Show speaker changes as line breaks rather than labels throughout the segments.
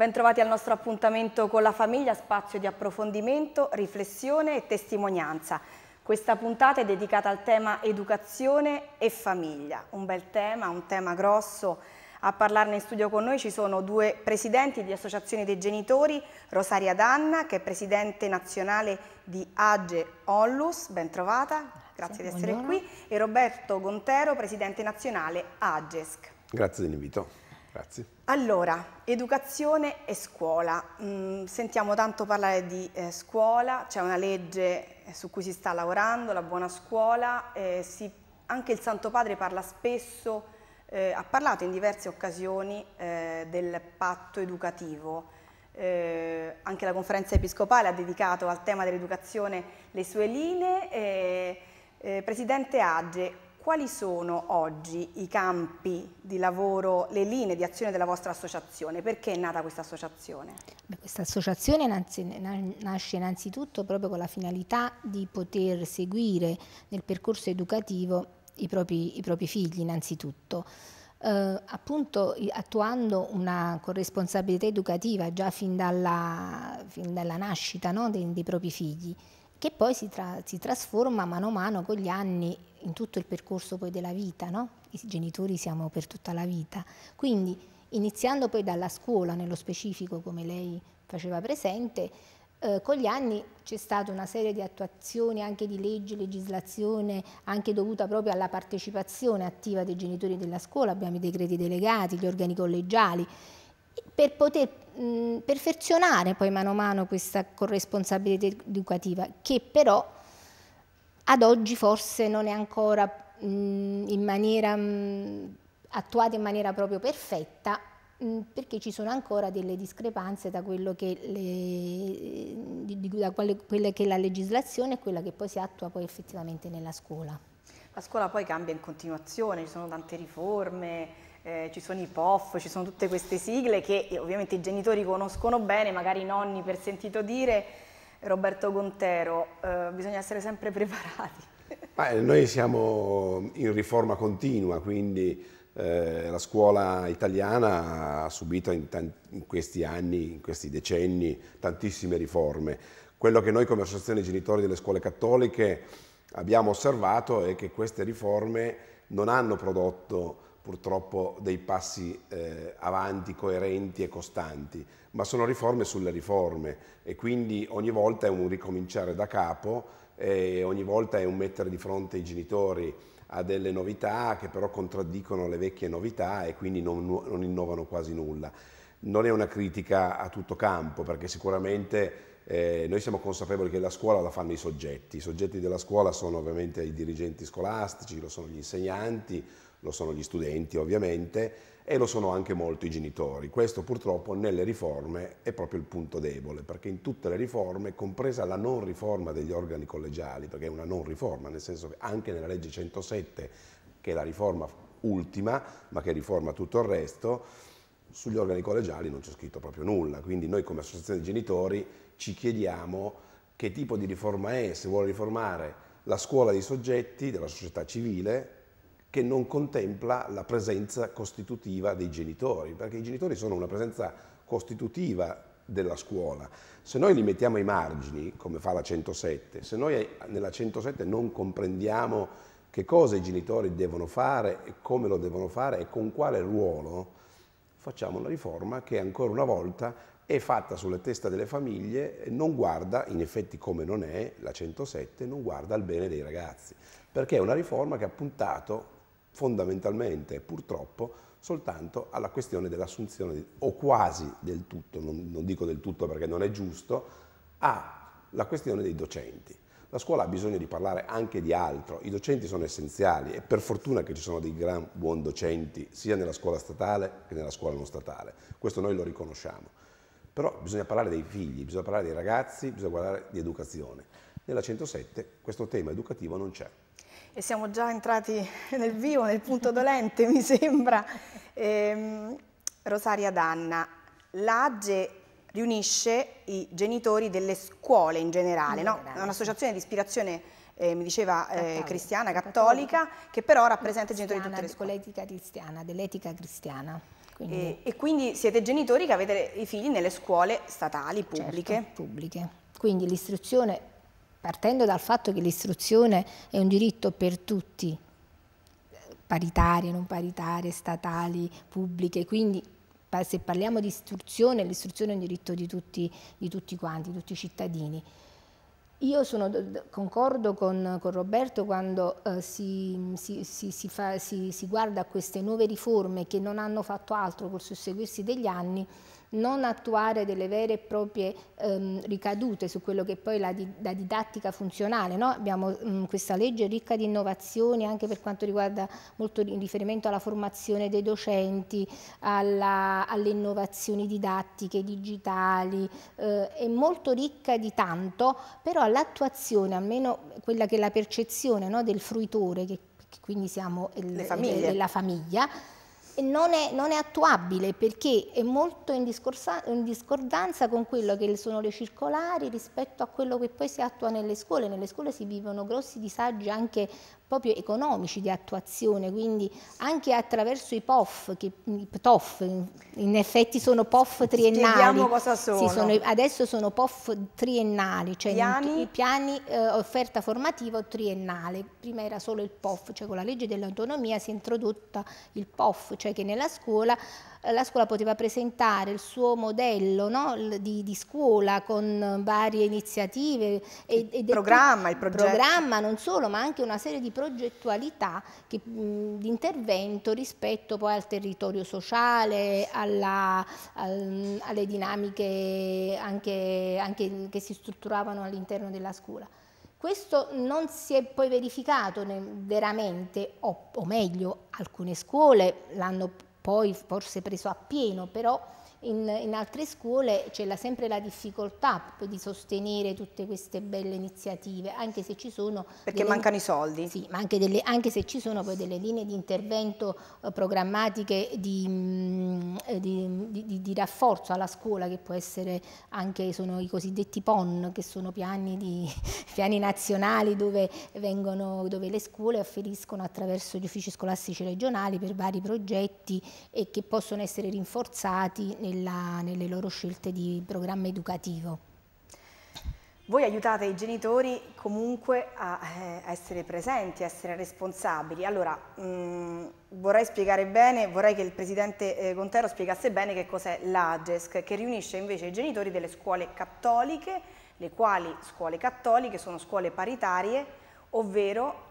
Bentrovati al nostro appuntamento con la famiglia, spazio di approfondimento, riflessione e testimonianza. Questa puntata è dedicata al tema educazione e famiglia, un bel tema, un tema grosso. A parlarne in studio con noi ci sono due presidenti di associazioni dei genitori, Rosaria Danna che è presidente nazionale di Age Onlus, bentrovata, grazie sì, di essere buongiorno. qui, e Roberto Gontero, presidente nazionale Agesc.
Grazie dell'invito. Grazie.
Allora, educazione e scuola. Mm, sentiamo tanto parlare di eh, scuola, c'è una legge eh, su cui si sta lavorando, la buona scuola, eh, si, anche il Santo Padre parla spesso, eh, ha parlato in diverse occasioni eh, del patto educativo. Eh, anche la conferenza episcopale ha dedicato al tema dell'educazione le sue linee. Presidente Age, quali sono oggi i campi di lavoro, le linee di azione della vostra associazione? Perché è nata questa associazione?
Beh, questa associazione nasce innanzitutto proprio con la finalità di poter seguire nel percorso educativo i propri, i propri figli innanzitutto. Eh, appunto attuando una corresponsabilità educativa già fin dalla, fin dalla nascita no, dei, dei propri figli che poi si, tra si, trasforma mano a mano con gli anni in tutto il percorso poi della vita, no? i genitori siamo per tutta la vita. Quindi iniziando poi dalla scuola nello specifico, come lei faceva presente, eh, con gli anni c'è stata una serie di attuazioni anche di leggi, legislazione, anche dovuta proprio alla partecipazione attiva dei genitori della scuola, abbiamo i decreti delegati, gli organi collegiali, per poter mh, perfezionare poi mano a mano questa corresponsabilità educativa che però ad oggi forse non è ancora mh, in maniera, mh, attuata in maniera proprio perfetta, mh, perché ci sono ancora delle discrepanze da, quello che le, di, di, da quale, quella che è la legislazione e quella che poi si attua poi effettivamente nella scuola.
La scuola poi cambia in continuazione, ci sono tante riforme, eh, ci sono i POF, ci sono tutte queste sigle che ovviamente i genitori conoscono bene, magari i nonni per sentito dire, Roberto Gontero, eh, bisogna essere sempre preparati.
Beh, noi siamo in riforma continua, quindi eh, la scuola italiana ha subito in, in, questi anni, in questi decenni, tantissime riforme. Quello che noi come associazione genitori delle scuole cattoliche abbiamo osservato è che queste riforme non hanno prodotto purtroppo dei passi eh, avanti coerenti e costanti, ma sono riforme sulle riforme e quindi ogni volta è un ricominciare da capo e ogni volta è un mettere di fronte i genitori a delle novità che però contraddicono le vecchie novità e quindi non, non innovano quasi nulla. Non è una critica a tutto campo perché sicuramente eh, noi siamo consapevoli che la scuola la fanno i soggetti, i soggetti della scuola sono ovviamente i dirigenti scolastici, lo sono gli insegnanti, lo sono gli studenti ovviamente e lo sono anche molto i genitori. Questo purtroppo nelle riforme è proprio il punto debole, perché in tutte le riforme, compresa la non riforma degli organi collegiali, perché è una non riforma, nel senso che anche nella legge 107, che è la riforma ultima, ma che riforma tutto il resto, sugli organi collegiali non c'è scritto proprio nulla, quindi noi come associazione di genitori ci chiediamo che tipo di riforma è, se vuole riformare la scuola dei soggetti della società civile, che non contempla la presenza costitutiva dei genitori, perché i genitori sono una presenza costitutiva della scuola. Se noi li mettiamo ai margini, come fa la 107, se noi nella 107 non comprendiamo che cosa i genitori devono fare e come lo devono fare e con quale ruolo, facciamo una riforma che ancora una volta è fatta sulle teste delle famiglie e non guarda, in effetti come non è, la 107, non guarda al bene dei ragazzi, perché è una riforma che ha puntato fondamentalmente purtroppo soltanto alla questione dell'assunzione, o quasi del tutto, non, non, dico del tutto perché non è giusto, alla questione dei docenti. La scuola ha bisogno di parlare anche di altro, i docenti sono essenziali e per fortuna che ci sono dei gran buoni docenti sia nella scuola statale che nella scuola non statale, questo noi lo riconosciamo. Però bisogna parlare dei figli, bisogna parlare dei ragazzi, bisogna parlare di educazione. Nella 107 questo tema educativo non c'è
e siamo già entrati nel vivo, nel punto dolente mi sembra. Eh, Rosaria Danna, l'AGE riunisce i genitori delle scuole in generale, in no? è un'associazione di ispirazione eh, mi diceva eh, cristiana, cattolica, cattolica, che però rappresenta i genitori di tutte le scuole. Con cristiana, dell'etica cristiana. Quindi. E, e, quindi siete genitori che avete i figli nelle scuole
statali, certo, pubbliche? Certo, pubbliche. Quindi l'istruzione partendo dal fatto che l'istruzione è un diritto per tutti, paritarie, non paritarie, statali, pubbliche, quindi se parliamo di istruzione, l'istruzione è un diritto di tutti, di tutti quanti, di tutti i cittadini. Io sono, concordo con, con, Roberto quando eh, si, si, si, fa, si, guarda a queste nuove riforme che non hanno fatto altro col susseguirsi degli anni non attuare delle vere e proprie ehm, ricadute su quello che poi la, di, la didattica funzionale. No? Abbiamo mh, questa legge ricca di innovazioni anche per quanto riguarda molto in riferimento alla formazione dei docenti, alla, alle innovazioni didattiche, digitali, eh, è molto ricca di tanto, però l'attuazione, almeno quella che è la percezione no, del fruitore, che, che quindi siamo il, eh, la famiglia, non è, non è attuabile perché è molto in, in, discordanza con quello che sono le circolari rispetto a quello che poi si attua nelle scuole. Nelle scuole si vivono grossi disagi anche proprio economici di attuazione, quindi anche attraverso i POF, che i PTOF in effetti sono POF triennali. Cosa sono. Sì, sono. Adesso sono POF triennali, cioè piani, piani eh, offerta formativa triennale. Prima era solo il POF, cioè con la legge dell'autonomia si è introdotta il POF, cioè che nella scuola la scuola poteva presentare il suo modello no, di, di, scuola con varie iniziative. E, il programma, il progetto. Programma non solo, ma anche una serie di progettualità che, mh, di intervento rispetto poi al territorio sociale, alla, al, alle dinamiche anche, anche che si strutturavano all'interno della scuola. Questo non si è poi verificato veramente, o, o meglio, alcune scuole l'hanno poi forse preso a pieno, però in, in, altre scuole c'è la, sempre la difficoltà di sostenere tutte queste belle iniziative, anche se ci sono... Perché delle, mancano i soldi. Sì, ma anche, delle, anche, se ci sono poi delle linee di intervento eh, programmatiche mm, eh, di, di, di, di, rafforzo alla scuola, che può essere anche sono i cosiddetti PON, che sono piani, piani nazionali dove, vengono, dove le scuole afferiscono attraverso gli uffici scolastici regionali per vari progetti e che possono essere rinforzati nella, nelle loro scelte di programma educativo.
Voi aiutate i genitori comunque a, eh, essere presenti, a essere responsabili. Allora, mh, mm, vorrei spiegare bene, vorrei che il Presidente eh, Contero spiegasse bene che cos'è l'AGESC, che riunisce invece i genitori delle scuole cattoliche, le quali scuole cattoliche sono scuole paritarie, ovvero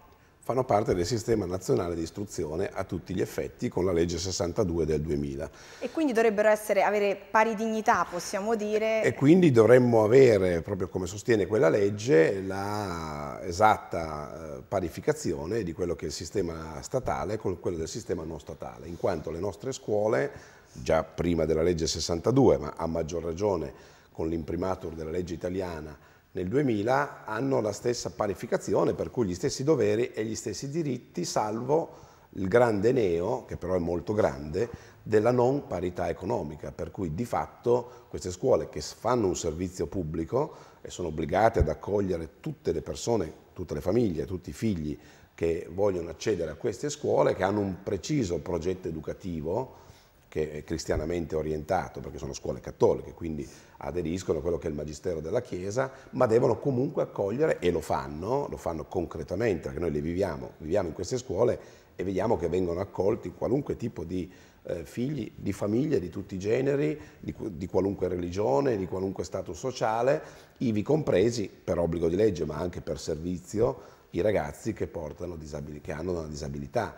fanno parte del sistema nazionale di istruzione a tutti gli effetti con la legge 62 del 2000.
E quindi dovrebbero essere, avere pari dignità, possiamo dire.
E quindi dovremmo avere, proprio come sostiene quella legge, la esatta eh, parificazione di quello che è il sistema statale con quello del sistema non statale, in quanto le nostre scuole, già prima della legge 62, ma a maggior ragione con l'imprimatur della legge italiana, nel 2000 hanno la stessa parificazione, per cui gli stessi doveri e gli stessi diritti, salvo il grande neo, che però è molto grande, della non parità economica, per cui di fatto queste scuole che fanno un servizio pubblico e sono obbligate ad accogliere tutte le persone, tutte le famiglie, tutti i figli che vogliono accedere a queste scuole, che hanno un preciso progetto educativo, che è cristianamente orientato, perché sono scuole cattoliche, quindi aderiscono a quello che è il magistero della Chiesa, ma devono comunque accogliere, e lo fanno, lo fanno concretamente, perché noi le viviamo, viviamo in queste scuole e vediamo che vengono accolti qualunque tipo di eh, figli, di famiglie di tutti i generi, di, di qualunque religione, di qualunque stato sociale, ivi compresi, per obbligo di legge, ma anche per servizio, i ragazzi che, portano, che hanno una disabilità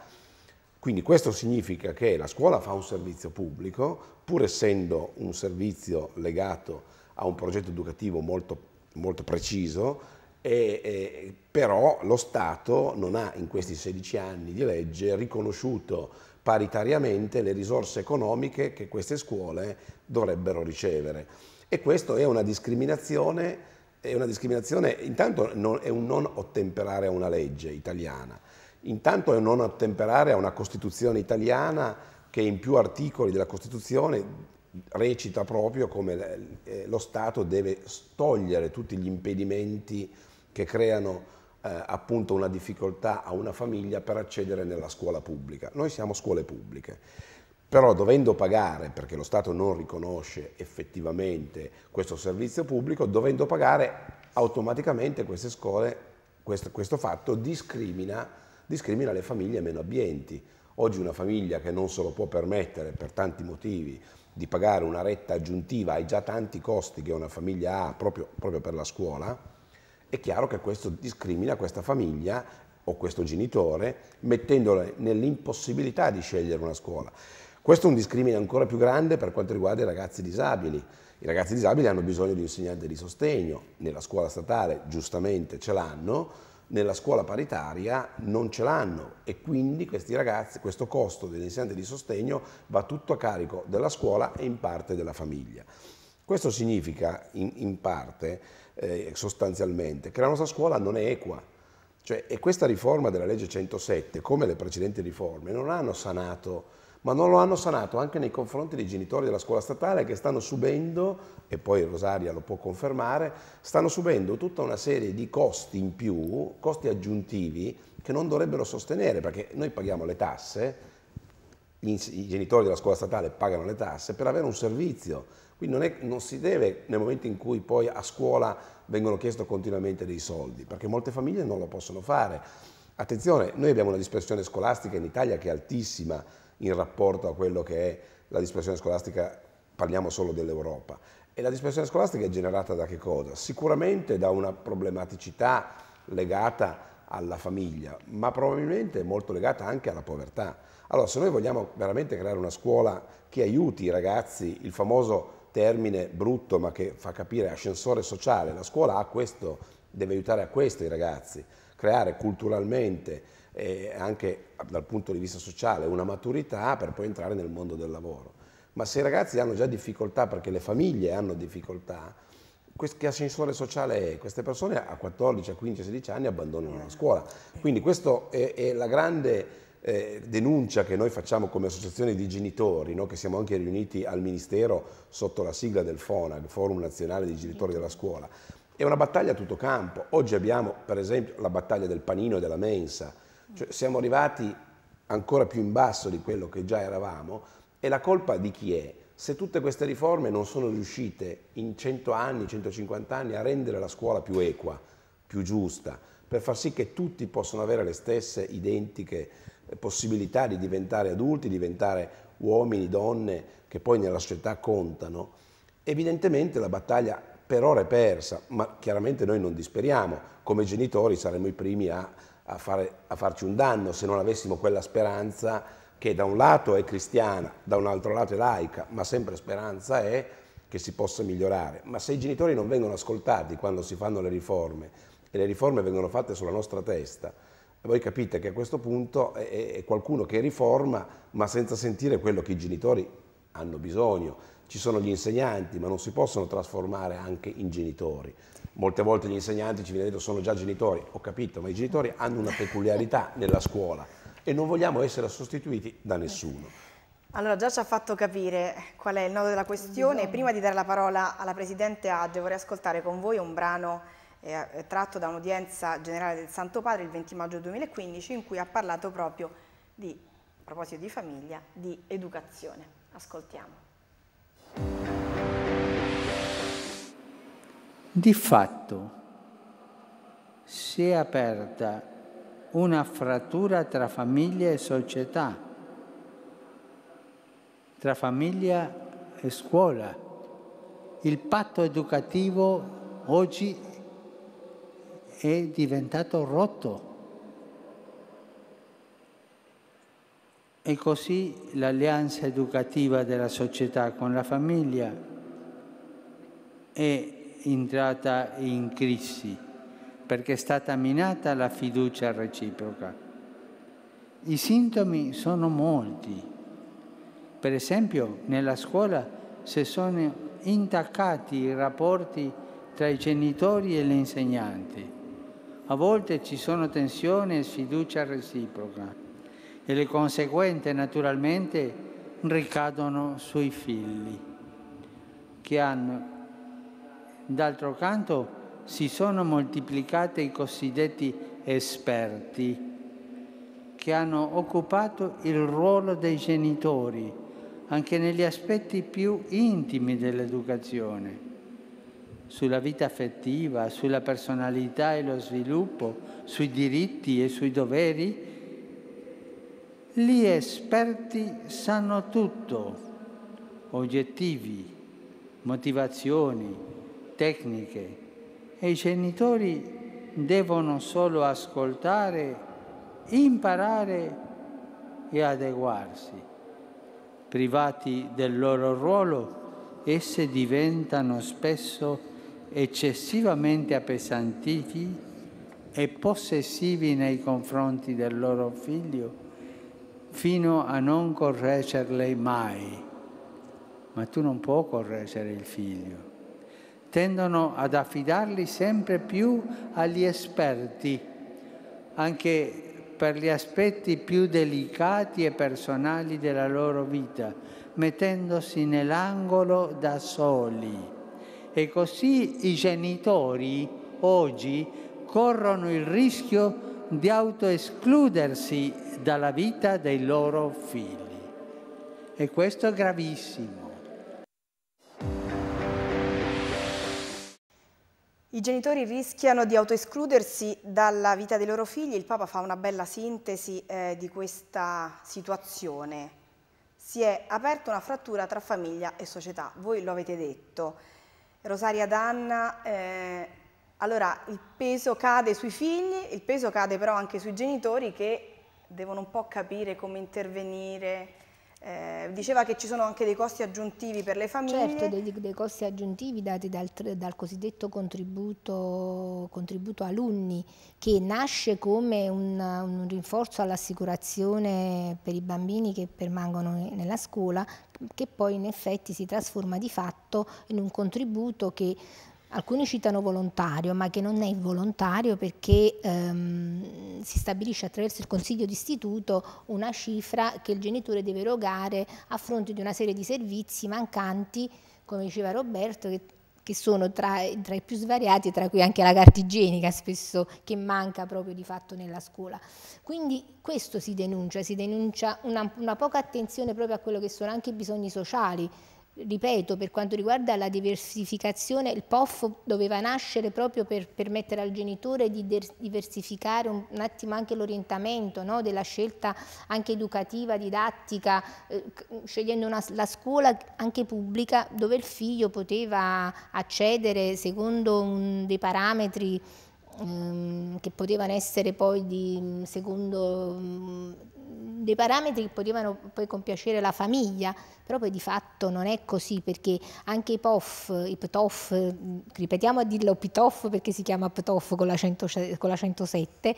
quindi questo significa che la scuola fa un servizio pubblico, pur essendo un servizio legato a un progetto educativo molto, molto preciso, e, e, però lo Stato non ha in questi 16 anni di legge riconosciuto paritariamente le risorse economiche che queste scuole dovrebbero ricevere. E questa è una discriminazione, è una discriminazione intanto non, è un non ottemperare a una legge italiana, Intanto è non attemperare a una Costituzione italiana che in più articoli della Costituzione recita proprio come eh, lo Stato deve togliere tutti gli impedimenti che creano eh, appunto una difficoltà a una famiglia per accedere nella scuola pubblica. Noi siamo scuole pubbliche, però dovendo pagare, perché lo Stato non riconosce effettivamente questo servizio pubblico, dovendo pagare automaticamente queste scuole, questo, questo fatto discrimina discrimina le famiglie meno abbienti. Oggi una famiglia che non se lo può permettere per tanti motivi di pagare una retta aggiuntiva ai già tanti costi che una famiglia ha proprio, proprio per la scuola, è chiaro che questo discrimina questa famiglia o questo genitore mettendolo nell'impossibilità di scegliere una scuola. Questo è un discrimine ancora più grande per quanto riguarda i ragazzi disabili. I ragazzi disabili hanno bisogno di un insegnante di sostegno, nella scuola statale giustamente ce l'hanno, nella scuola paritaria non ce l'hanno e quindi questi ragazzi, questo costo dell'insegnante di sostegno va tutto a carico della scuola e in parte della famiglia. Questo significa in, in parte, eh, sostanzialmente, che la nostra scuola non è equa. Cioè, e questa riforma della legge 107, come le precedenti riforme, non hanno sanato ma non lo hanno sanato anche nei confronti dei genitori della scuola statale che stanno subendo, e poi Rosaria lo può confermare, stanno subendo tutta una serie di costi in più, costi aggiuntivi che non dovrebbero sostenere perché noi paghiamo le tasse, i genitori della scuola statale pagano le tasse per avere un servizio. Quindi non, è, non, si deve, nel momento in cui poi a scuola vengono chiesti continuamente dei soldi, perché molte famiglie non lo possono fare. Attenzione, noi abbiamo una dispersione scolastica in Italia che è altissima, in rapporto a quello che è la dispersione scolastica, parliamo solo dell'Europa. E la dispersione scolastica è generata da che cosa? Sicuramente da una problematicità legata alla famiglia, ma probabilmente molto legata anche alla povertà. Allora, se noi vogliamo veramente creare una scuola che aiuti i ragazzi, il famoso termine brutto ma che fa capire ascensore sociale, la scuola questo, deve aiutare a questo i ragazzi, creare culturalmente e anche dal punto di vista sociale una maturità per poi entrare nel mondo del lavoro. Ma se i ragazzi hanno già difficoltà perché le famiglie hanno difficoltà, che ascensore sociale è? Queste persone a 14, a 15, a 16 anni abbandonano la scuola. Quindi questa è, è, la grande eh, denuncia che noi facciamo come associazione di genitori, no? che siamo anche riuniti al Ministero sotto la sigla del FONAG, Forum Nazionale dei Genitori della Scuola. È una battaglia a tutto campo. Oggi abbiamo per esempio la battaglia del panino e della mensa, cioè, siamo arrivati ancora più in basso di quello che già eravamo e la colpa di chi è? Se tutte queste riforme non sono riuscite in 100 anni, 150 anni a rendere la scuola più equa, più giusta, per far sì che tutti possano avere le stesse identiche eh, possibilità di diventare adulti, diventare uomini, donne, che poi nella società contano, evidentemente la battaglia per ora è persa, ma chiaramente noi non disperiamo, come genitori saremo i primi a a, fare, a farci un danno se non avessimo quella speranza che da un lato è cristiana, da un altro lato è laica, ma sempre speranza è che si possa migliorare. Ma se i genitori non vengono ascoltati quando si fanno le riforme e le riforme vengono fatte sulla nostra testa, voi capite che a questo punto è, è qualcuno che riforma ma senza sentire quello che i genitori hanno bisogno. Ci sono gli insegnanti, ma non si possono trasformare anche in genitori. Molte volte gli insegnanti ci viene detto sono già genitori, ho capito, ma i genitori hanno una peculiarità nella scuola e non vogliamo essere sostituiti da nessuno.
Allora già ci ha fatto capire qual è il nodo della questione. Prima di dare la parola alla Presidente Adge vorrei ascoltare con voi un brano eh, tratto da un'udienza generale del Santo Padre il 20 maggio 2015 in cui ha parlato proprio di, a proposito di famiglia, di educazione. Ascoltiamo.
Di fatto si è aperta una frattura tra famiglia e società, tra famiglia e scuola. Il patto educativo oggi è diventato rotto. E così l'alleanza educativa della società con la famiglia è entrata in crisi perché è stata minata la fiducia reciproca. I sintomi sono molti. Per esempio nella scuola se sono intaccati i rapporti tra i genitori e l'insegnante. A volte ci sono tensioni e sfiducia reciproca e le conseguenze naturalmente ricadono sui figli che hanno D'altro canto si sono moltiplicati i cosiddetti esperti che hanno occupato il ruolo dei genitori anche negli aspetti più intimi dell'educazione, sulla vita affettiva, sulla personalità e lo sviluppo, sui diritti e sui doveri. Gli esperti sanno tutto, oggettivi, motivazioni, tecniche e i genitori devono solo ascoltare, imparare e adeguarsi. Privati del loro ruolo, esse diventano spesso eccessivamente appesantiti e possessivi nei confronti del loro figlio fino a non correggerle mai. Ma tu non puoi correggere il figlio tendono ad affidarli sempre più agli esperti, anche per gli aspetti più delicati e personali della loro vita, mettendosi nell'angolo da soli. E così i genitori oggi corrono il rischio di autoescludersi dalla vita dei loro figli. E questo è gravissimo.
I genitori rischiano di autoescludersi dalla vita dei loro figli, il Papa fa una bella sintesi eh, di questa situazione. Si è aperta una frattura tra famiglia e società, voi lo avete detto. Rosaria Danna, eh, allora il peso cade sui figli, il peso cade però anche sui genitori che devono un po' capire come intervenire, eh, diceva che ci sono anche dei costi aggiuntivi per le famiglie. Certo, dei,
dei costi aggiuntivi dati dal, dal cosiddetto contributo, contributo, alunni, che nasce come un, un rinforzo all'assicurazione per i bambini che permangono nella scuola, che poi in effetti si trasforma di fatto in un contributo che Alcuni citano volontario, ma che non è volontario perché ehm, si stabilisce attraverso il consiglio d'istituto una cifra che il genitore deve erogare a fronte di una serie di servizi mancanti, come diceva Roberto, che, che sono tra, tra, i più svariati, tra cui anche la carta igienica spesso che manca proprio di fatto nella scuola. Quindi questo si denuncia, si denuncia una, una poca attenzione proprio a quello che sono anche i bisogni sociali, ripeto, per quanto riguarda la diversificazione, il POF doveva nascere proprio per permettere al genitore di diversificare un, un attimo anche l'orientamento no? della scelta anche educativa, didattica, eh, scegliendo una, la scuola anche pubblica dove il figlio poteva accedere secondo un, dei parametri ehm, che potevano essere poi di, secondo mh, dei parametri che potevano poi compiacere la famiglia, però poi di fatto non è così perché anche i POF, i PTOF, ripetiamo a dirlo PTOF perché si chiama PTOF con la, 100, con la 107,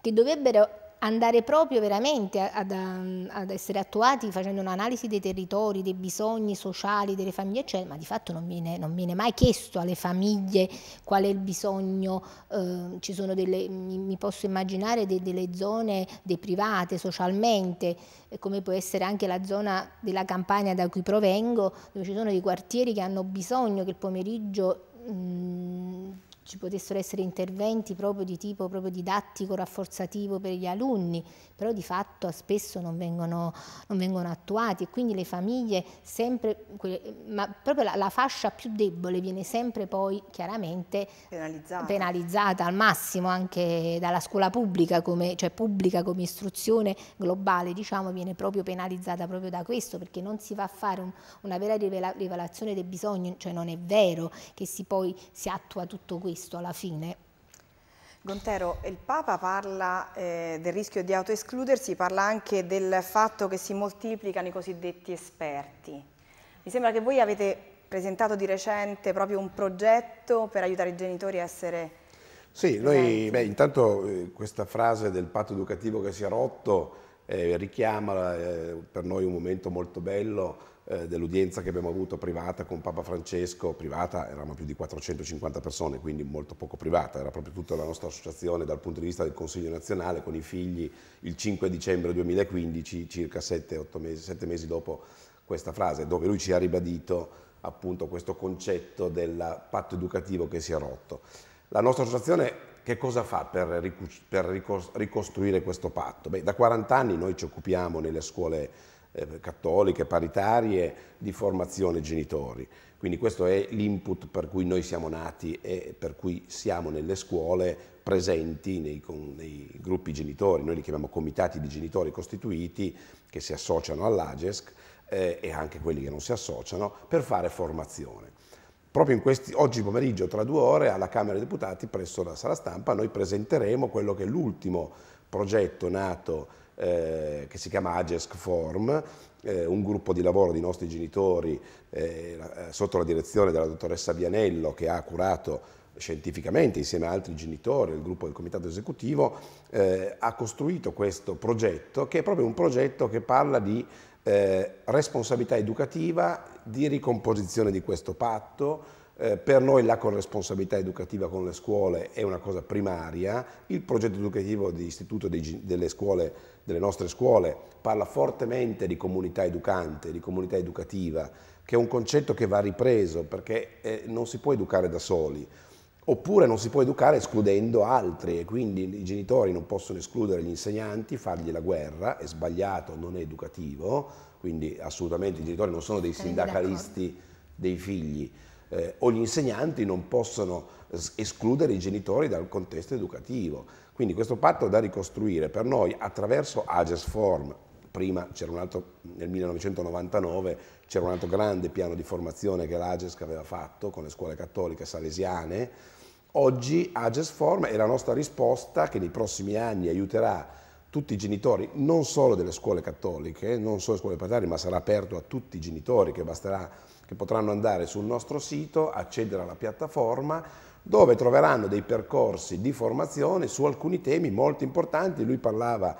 che dovrebbero andare proprio veramente ad, ehm, ad essere attuati facendo un'analisi dei territori, dei bisogni sociali delle famiglie, eccetera, ma di fatto non viene, non viene mai chiesto alle famiglie qual è il bisogno, eh, ci sono delle, mi posso immaginare de, delle zone deprivate socialmente, eh, come può essere anche la zona della campagna da cui provengo, dove ci sono dei quartieri che hanno bisogno che il pomeriggio... Mh, mhmm, ci potessero essere interventi proprio di tipo proprio didattico, rafforzativo per gli alunni, però di fatto spesso non vengono, non vengono attuati e quindi le famiglie sempre, ma proprio la, la, fascia più debole viene sempre poi chiaramente penalizzata. penalizzata al massimo anche dalla scuola pubblica, come, cioè pubblica come istruzione globale, diciamo, viene proprio penalizzata proprio da questo, perché non si va a fare un, una vera rivelazione dei bisogni, cioè non è vero che si poi si attua tutto questo questo alla fine.
Gontero, il Papa parla eh, del rischio di autoescludersi, parla anche del fatto che si moltiplicano i cosiddetti esperti. Mi sembra che voi avete presentato di recente proprio un progetto per aiutare i genitori a essere...
Sì, noi, beh, intanto eh, questa frase del patto educativo che si è rotto eh, richiama eh, per noi un momento molto bello eh, dell'udienza che abbiamo avuto privata con Papa Francesco, privata eravamo più di 450 persone, quindi molto poco privata, era proprio tutta la nostra associazione dal punto di vista del Consiglio nazionale con i figli il 5 dicembre 2015, circa 7-8 mesi, 7 mesi dopo questa frase, dove lui ci ha ribadito appunto questo concetto del patto educativo che si è rotto. La nostra associazione che cosa fa per, ricostruire questo patto? Beh, da 40 anni noi ci occupiamo nelle scuole eh, cattoliche, paritarie, di formazione genitori. Quindi questo è l'input per cui noi siamo nati e per cui siamo nelle scuole presenti nei, nei gruppi genitori, noi li chiamiamo comitati di genitori costituiti che si associano all'AGESC eh, e anche quelli che non si associano per fare formazione. Proprio questi, oggi pomeriggio, tra due ore, alla Camera dei Deputati, presso la sala stampa, noi presenteremo quello che è l'ultimo progetto nato eh, che si chiama Agesc Form, eh, un gruppo di lavoro di nostri genitori eh, sotto la direzione della dottoressa Vianello che ha curato scientificamente insieme ad altri genitori, il gruppo del comitato esecutivo, eh, ha costruito questo progetto che è proprio un progetto che parla di eh, responsabilità educativa, di ricomposizione di questo patto, eh, per noi la corresponsabilità educativa con le scuole è una cosa primaria, il progetto educativo di istituto delle, scuole, delle nostre scuole parla fortemente di comunità educante, di comunità educativa, che è un concetto che va ripreso perché eh, non si può educare da soli. Oppure non si può educare escludendo altri e quindi i genitori non possono escludere gli insegnanti, fargli la guerra, è sbagliato, non è educativo, quindi assolutamente i genitori non sono dei sindacalisti dei figli eh, o gli insegnanti non possono escludere i genitori dal contesto educativo. Quindi questo patto da ricostruire per noi attraverso AGES Form, prima c'era un altro, nel 1999 c'era un altro grande piano di formazione che l'AGES aveva fatto con le scuole cattoliche salesiane, oggi AGES Form è la nostra risposta che nei prossimi anni aiuterà tutti i genitori, non solo delle scuole cattoliche, non solo le scuole paritarie, ma sarà aperto a tutti i genitori che basterà che potranno andare sul nostro sito, accedere alla piattaforma dove troveranno dei percorsi di formazione su alcuni temi molto importanti. Lui parlava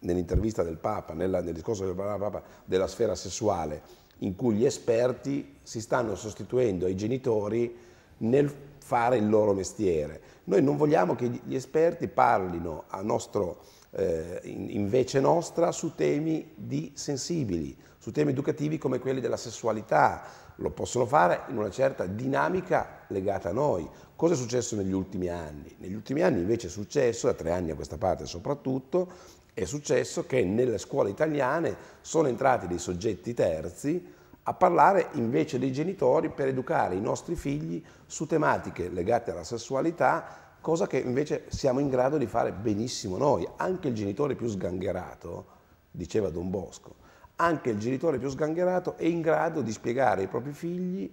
nell'intervista del Papa, nella, nel discorso che parlava Papa, della sfera sessuale, in cui gli esperti si stanno sostituendo ai genitori nel fare il loro mestiere. Noi non vogliamo che gli esperti parlino a nostro, eh, invece nostra su temi di sensibili, su temi educativi come quelli della sessualità, lo possono fare in una certa dinamica legata a noi. Cosa è successo negli ultimi anni? Negli ultimi anni invece è successo, da tre anni a questa parte soprattutto, è successo che nelle scuole italiane sono entrati dei soggetti terzi a parlare invece dei genitori per educare i nostri figli su tematiche legate alla sessualità cosa che invece siamo in grado di fare benissimo noi. Anche il genitore più sgangherato, diceva Don Bosco, anche il genitore più sgangherato è in grado di spiegare ai propri figli,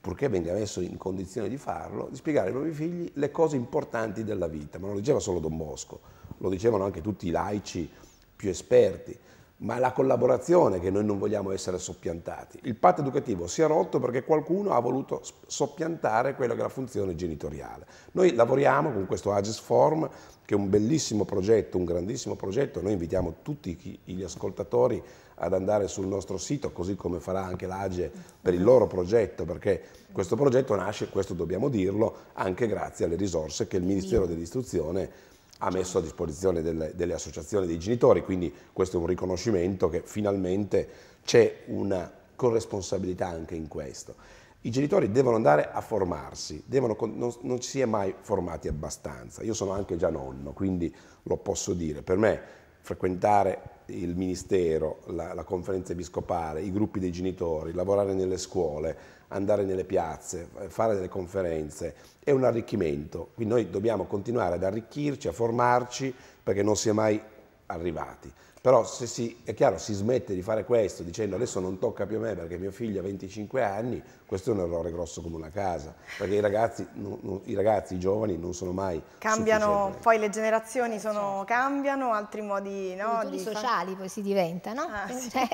purché venga messo in condizione di farlo, di spiegare ai propri figli le cose importanti della vita. Ma non lo diceva solo Don Bosco, lo dicevano anche tutti i laici più esperti. Ma è la collaborazione che noi non vogliamo essere soppiantati. Il patto educativo si è rotto perché qualcuno ha voluto soppiantare quella che è la funzione genitoriale. Noi lavoriamo con questo Agis Form, che è un bellissimo progetto, un grandissimo progetto. Noi invitiamo tutti gli ascoltatori ad andare sul nostro sito, così come farà anche l'AGE per il loro progetto, perché questo progetto nasce, questo dobbiamo dirlo, anche grazie alle risorse che il Ministero dell'Istruzione ha messo a disposizione delle, delle, associazioni dei genitori, quindi questo è un riconoscimento che finalmente c'è una corresponsabilità anche in questo. I genitori devono andare a formarsi, devono, non, non si è mai formati abbastanza. Io sono anche già nonno, quindi lo posso dire. Per me frequentare il ministero, la, la, conferenza episcopale, i gruppi dei genitori, lavorare nelle scuole, andare nelle piazze, fare delle conferenze, è un arricchimento. Quindi noi dobbiamo continuare ad arricchirci, a formarci, perché non si è mai arrivati. Però se si, è chiaro, si smette di fare questo dicendo adesso non tocca più a me perché mio figlio ha 25 anni, questo è un errore grosso come una casa, perché i ragazzi, no, no, i, ragazzi i, giovani non sono mai... Cambiano,
poi le generazioni sono, certo.
cambiano, altri modi... No, di sociali far... poi si diventano, ah, sì. cioè,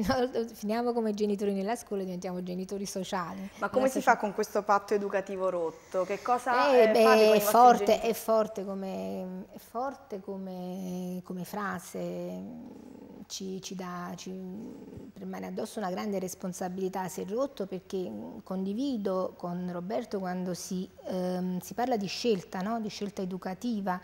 finiamo come genitori nella scuola e diventiamo genitori sociali. Ma come si fa
con questo patto educativo rotto? Che cosa eh, eh beh, è, forte, è,
forte come, è forte come, come frase ci, ci, dà, ci permane addosso una grande responsabilità se è rotto perché mm, condivido con Roberto quando si, ehm, si parla di scelta, no? di scelta educativa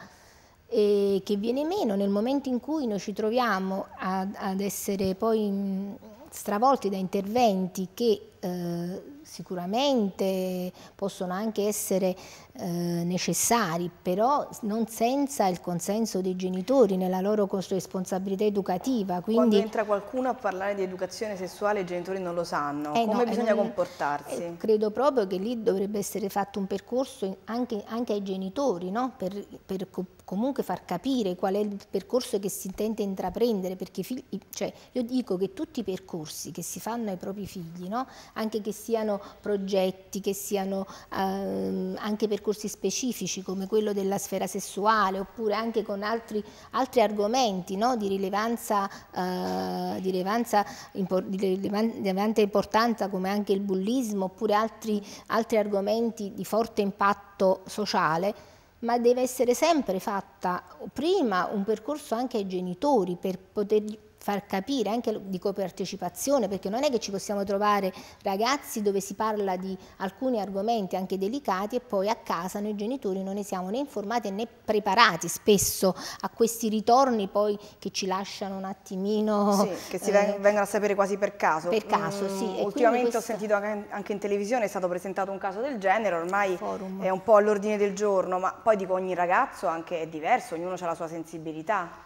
eh, che viene meno nel momento in cui noi ci troviamo ad, ad essere poi mm, stravolti da interventi che eh, sicuramente possono anche essere eh, necessari, però non senza il consenso dei genitori nella loro responsabilità educativa. Quindi... Quando entra
qualcuno a parlare di educazione sessuale i genitori non lo sanno, eh come no, eh, bisogna non... comportarsi? Eh,
credo proprio che lì dovrebbe essere fatto un percorso anche, anche ai genitori, no? per, per comunque far capire qual è il percorso che si intende intraprendere, perché cioè, io dico che tutti i percorsi che si fanno ai propri figli, no? anche che siano progetti, che siano ehm, anche percorsi specifici come quello della sfera sessuale oppure anche con altri, altri argomenti no? di, rilevanza, eh, di, rilevanza di rilevanza importanza come anche il bullismo oppure altri, altri argomenti di forte impatto sociale ma deve essere sempre fatta prima un percorso anche ai genitori per poter far capire, anche di copartecipazione, perché non è che ci possiamo trovare ragazzi dove si parla di alcuni argomenti anche delicati e poi a casa noi genitori non ne siamo né informati né preparati spesso a questi ritorni poi che ci lasciano un attimino... Sì, che si eh, vengono
a sapere quasi per caso. Per caso, mm, sì. ultimamente questo... ho sentito anche in televisione è stato presentato un caso del genere, ormai Forum. è un po' all'ordine del giorno, ma poi dico ogni ragazzo anche è diverso, ognuno ha la sua sensibilità.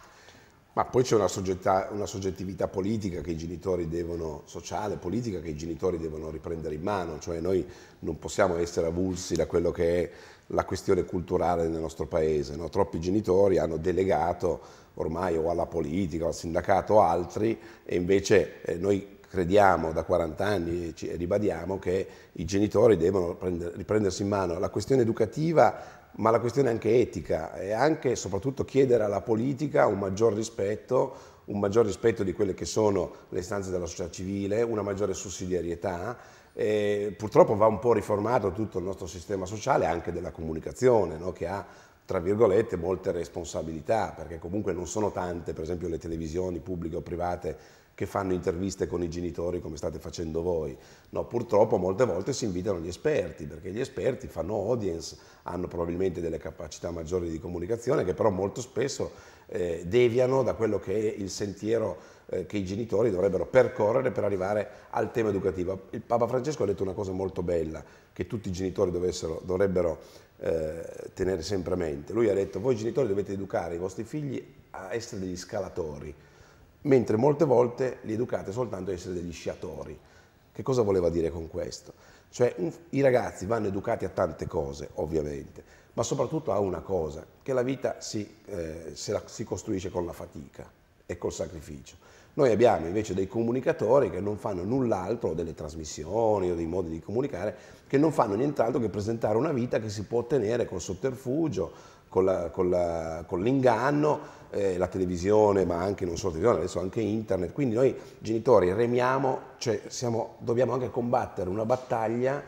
Ma poi c'è una, una, soggettività politica che i genitori devono, sociale, politica che i genitori devono riprendere in mano, cioè noi non possiamo essere avulsi da quello che è la questione culturale nel nostro paese, no? troppi genitori hanno delegato ormai o alla politica, o al sindacato o altri e invece eh, noi crediamo da 40 anni e ribadiamo che i genitori devono prender, riprendersi in mano la questione educativa ma la questione è anche etica e anche e soprattutto chiedere alla politica un maggior rispetto, un maggior rispetto di quelle che sono le istanze della società civile, una maggiore sussidiarietà. purtroppo va un po' riformato tutto il nostro sistema sociale, anche della comunicazione, no? che ha tra virgolette molte responsabilità, perché comunque non sono tante, per esempio le televisioni pubbliche o private che fanno interviste con i genitori come state facendo voi. No, purtroppo molte volte si invitano gli esperti, perché gli esperti fanno audience, hanno probabilmente delle capacità maggiori di comunicazione che però molto spesso eh, deviano da quello che è il sentiero eh, che i genitori dovrebbero percorrere per arrivare al tema educativo. Il Papa Francesco ha detto una cosa molto bella che tutti i genitori dovrebbero eh, tenere sempre a mente. Lui ha detto voi genitori dovete educare i vostri figli a essere degli scalatori mentre molte volte li educate soltanto a essere degli sciatori. Che cosa voleva dire con questo? Cioè un, i ragazzi vanno educati a tante cose, ovviamente, ma soprattutto a una cosa, che la vita si, eh, la, si costruisce con la fatica e col sacrificio. Noi abbiamo invece dei comunicatori che non fanno null'altro, delle trasmissioni o dei modi di comunicare, che non fanno nient'altro che presentare una vita che si può ottenere col sotterfugio, con l'inganno, eh, la televisione, ma anche non solo la televisione, adesso anche internet. Quindi noi genitori remiamo, cioè siamo, dobbiamo anche combattere una battaglia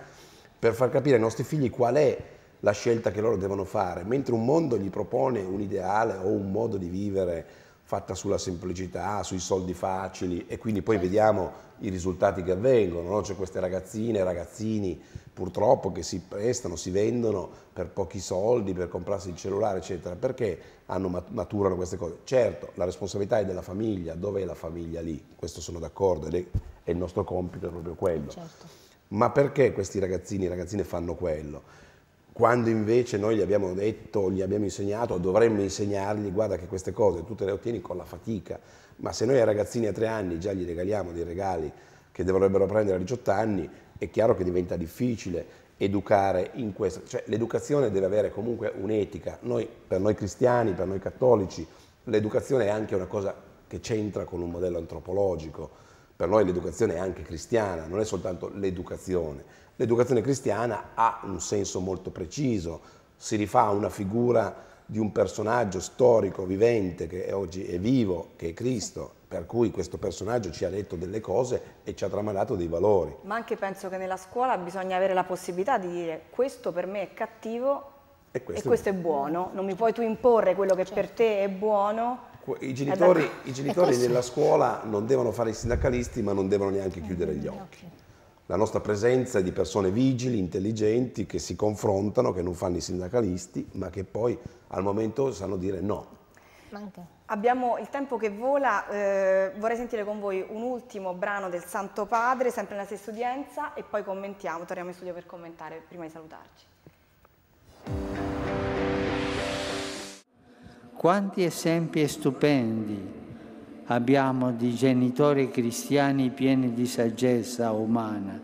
per far capire ai nostri figli qual è la scelta che loro devono fare, mentre un mondo gli propone un ideale o un modo di vivere fatta sulla semplicità, sui soldi facili e quindi poi certo. vediamo i risultati che avvengono, no? c'è queste ragazzine e ragazzini purtroppo che si prestano, si vendono per pochi soldi, per comprarsi il cellulare eccetera, perché hanno, maturano queste cose. Certo, la responsabilità è della famiglia, dov'è la famiglia lì? Questo sono d'accordo ed è, il nostro compito è proprio quello. Certo. Ma perché questi ragazzini e ragazzine fanno quello? quando invece noi gli abbiamo detto, gli abbiamo insegnato, dovremmo insegnargli, guarda che queste cose tu te le ottieni con la fatica, ma se noi ai ragazzini a tre anni già gli regaliamo dei regali che dovrebbero prendere a 18 anni, è chiaro che diventa difficile educare in questo. Cioè l'educazione deve avere comunque un'etica. Noi, per noi cristiani, per noi cattolici, l'educazione è anche una cosa che c'entra con un modello antropologico. Per noi l'educazione è anche cristiana, non è soltanto l'educazione l'educazione cristiana ha un senso molto preciso, si rifà a una figura di un personaggio storico, vivente, che oggi è vivo, che è Cristo, per cui questo personaggio ci ha detto delle cose e ci ha tramandato dei valori.
Ma anche penso che nella scuola bisogna avere la possibilità di dire questo per me è cattivo
e questo, e questo è,
buono. è buono, non mi puoi tu imporre quello che certo. per te è buono.
I genitori, i ecco. genitori nella scuola non devono fare i sindacalisti ma non devono neanche eh, chiudere gli occhi la nostra presenza è di persone vigili, intelligenti, che si confrontano, che non fanno i sindacalisti, ma che poi al momento sanno dire no. Manca.
Abbiamo il tempo che vola, eh, vorrei sentire con voi un ultimo brano del Santo Padre, sempre nella stessa udienza, e poi commentiamo, torniamo in studio per commentare prima di salutarci.
Quanti esempi stupendi abbiamo di genitori cristiani pieni di saggezza umana.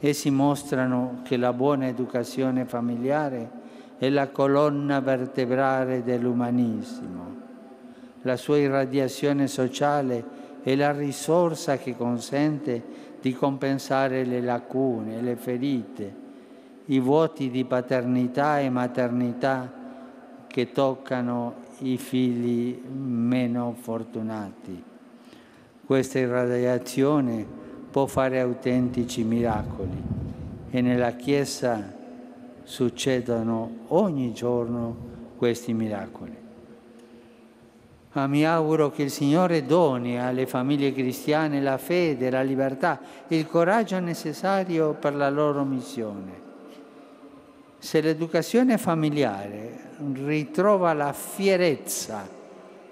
Essi mostrano che la buona educazione familiare è la colonna vertebrale dell'umanismo. La sua irradiazione sociale è la risorsa che consente di compensare le lacune, le ferite, i vuoti di paternità e maternità che toccano i figli meno fortunati. Questa irradiazione può fare autentici miracoli e nella Chiesa succedono ogni giorno questi miracoli. Ma ah, mi auguro che il Signore doni alle famiglie cristiane la fede, la libertà, e il coraggio necessario per la loro missione se l'educazione familiare ritrova la fierezza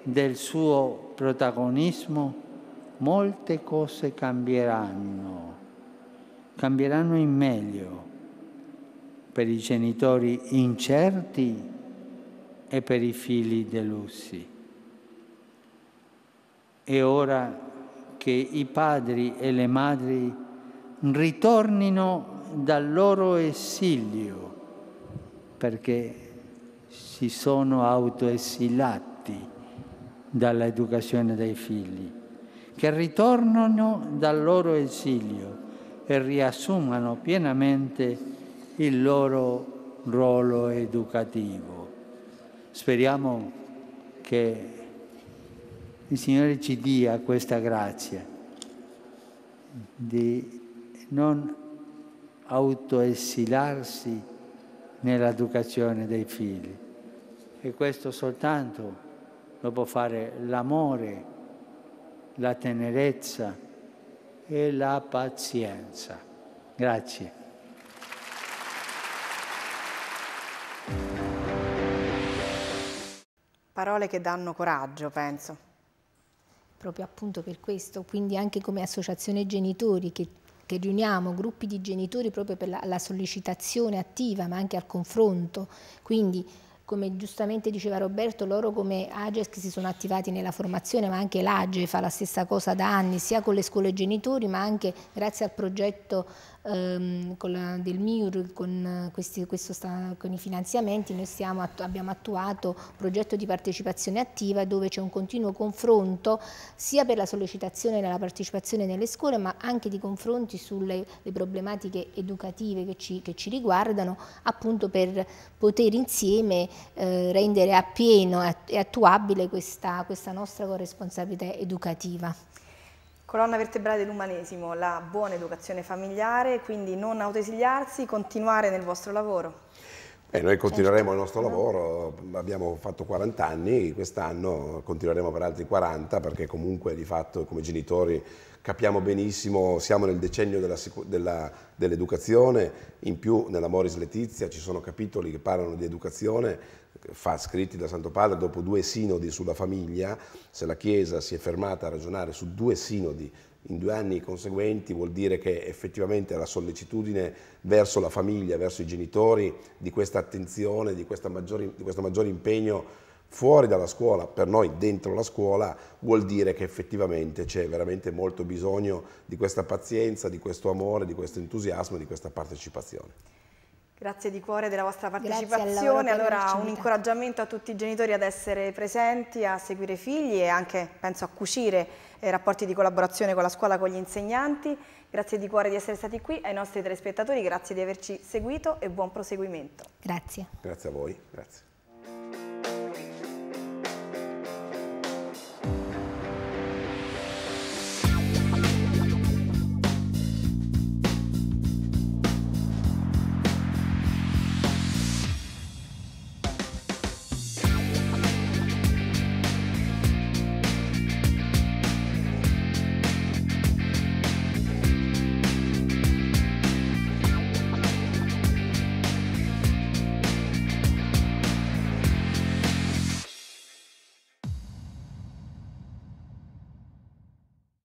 del suo protagonismo, molte cose cambieranno, cambieranno in meglio per i genitori incerti e per i figli delusi. È ora che i padri e le madri ritornino dal loro esilio perché si sono autoessilati dall'educazione dei figli, che ritornano dal loro esilio e riassumano pienamente il loro ruolo educativo. Speriamo che il Signore ci dia questa grazia di non autoessilarsi nell'educazione dei figli. E questo soltanto lo può fare l'amore, la tenerezza e la pazienza. Grazie.
Parole che danno coraggio, penso.
Proprio appunto per questo, quindi anche come associazione genitori che che riuniamo gruppi di genitori proprio per la, la sollecitazione attiva ma anche al confronto, quindi come giustamente diceva Roberto, loro come AGES si sono attivati nella formazione, ma anche l'AGE fa la stessa cosa da anni, sia con le scuole genitori, ma anche grazie al progetto ehm, la, del MIUR, con, eh, questi, sta, con i finanziamenti, noi stiamo, attu abbiamo attuato un progetto di partecipazione attiva dove c'è un continuo confronto sia per la sollecitazione della partecipazione nelle scuole, ma anche di confronti sulle problematiche educative che ci, che ci riguardano, appunto per poter insieme eh, rendere appieno e attuabile questa, questa nostra corresponsabilità educativa.
Colonna vertebrale dell'umanesimo, la buona educazione familiare, quindi non autoesiliarsi, continuare nel vostro lavoro.
Eh, noi certo. continueremo il nostro lavoro, abbiamo fatto 40 anni, quest'anno continueremo per altri 40 perché comunque di fatto come genitori capiamo benissimo, siamo nel decennio dell'educazione, in più nella Moris Letizia ci sono capitoli che parlano di educazione, fa, scritti da Santo Padre dopo due sinodi sulla famiglia, se la Chiesa si è fermata a ragionare su due sinodi in due anni conseguenti vuol dire che effettivamente la sollecitudine verso la famiglia, verso i genitori, di questa attenzione, di, maggiore, di questo maggiore impegno fuori dalla scuola, per noi dentro la scuola, vuol dire che effettivamente c'è veramente molto bisogno di questa pazienza, di questo amore, di questo entusiasmo, di questa partecipazione.
Grazie di cuore della vostra partecipazione. Allora un incoraggiamento a tutti i genitori ad essere presenti, a seguire i figli e anche, penso, a cucire eh, rapporti di collaborazione con la scuola, con gli insegnanti. Grazie di cuore di essere stati qui, ai nostri telespettatori grazie di averci seguito e buon proseguimento.
Grazie. Grazie a voi. Grazie.